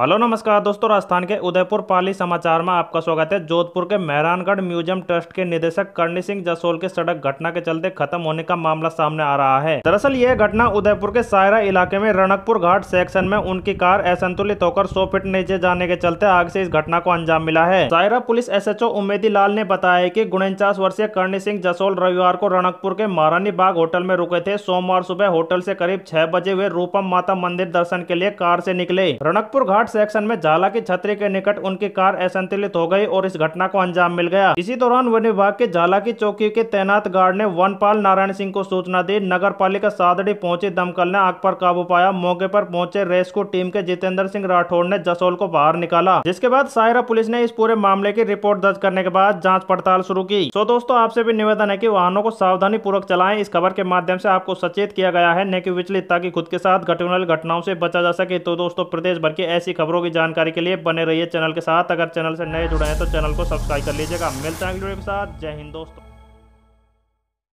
hello नमस्कार दोस्तों राजस्थान के उदयपुर पाली समाचार में आपका स्वागत है जोधपुर के मेहरानगढ़ म्यूजियम ट्रस्ट के निदेशक करणी सिंह जसोल के सड़क घटना के चलते खत्म होने का मामला सामने आ रहा है दरअसल यह घटना उदयपुर के सायरा इलाके में रणकपुर घाट सेक्शन में उनकी कार असंतुलित होकर सौ फीट नीचे जाने के चलते आग से इस घटना को अंजाम मिला है Saira police S H Lal ने बताया की गुणचास वर्षीय करणी सिंह जसोल रविवार को रणकपुर के महारानी बाग होटल में रुके थे सोमवार सुबह होटल ऐसी करीब छह बजे हुए रूपम माता मंदिर दर्शन के लिए कार ऐसी निकले रणकपुर घाट सेक्शन में झाला की छतरी के निकट उनकी कार असंतुलित हो गई और इस घटना को अंजाम मिल गया इसी दौरान वन विभाग के झाला की चौकी के तैनात गार्ड ने वनपाल नारायण सिंह को सूचना दी नगर पालिका सादड़ी पहुंचे दमकल ने आग पर काबू पाया मौके पर पहुंचे रेस्क्यू टीम के जितेंद्र सिंह राठौड़ ने जसोल को बाहर निकाला जिसके बाद सायरा पुलिस ने इस पूरे मामले की रिपोर्ट दर्ज करने के बाद जाँच पड़ताल शुरू की सो दोस्तों आपसे भी निवेदन है की वाहनों को सावधानी पूर्वक चलाए इस खबर के माध्यम ऐसी आपको सचेत किया गया है न की विचलित ताकि खुद के साथ वाली घटनाओं ऐसी बचा जा सके तो दोस्तों प्रदेश भर की ऐसी खबरों की जानकारी के लिए बने रहिए चैनल के साथ अगर चैनल से नए जुड़े हैं तो चैनल को सब्सक्राइब कर लीजिएगा मिलते हैं अगले वीडियो के साथ जय हिंद दोस्तों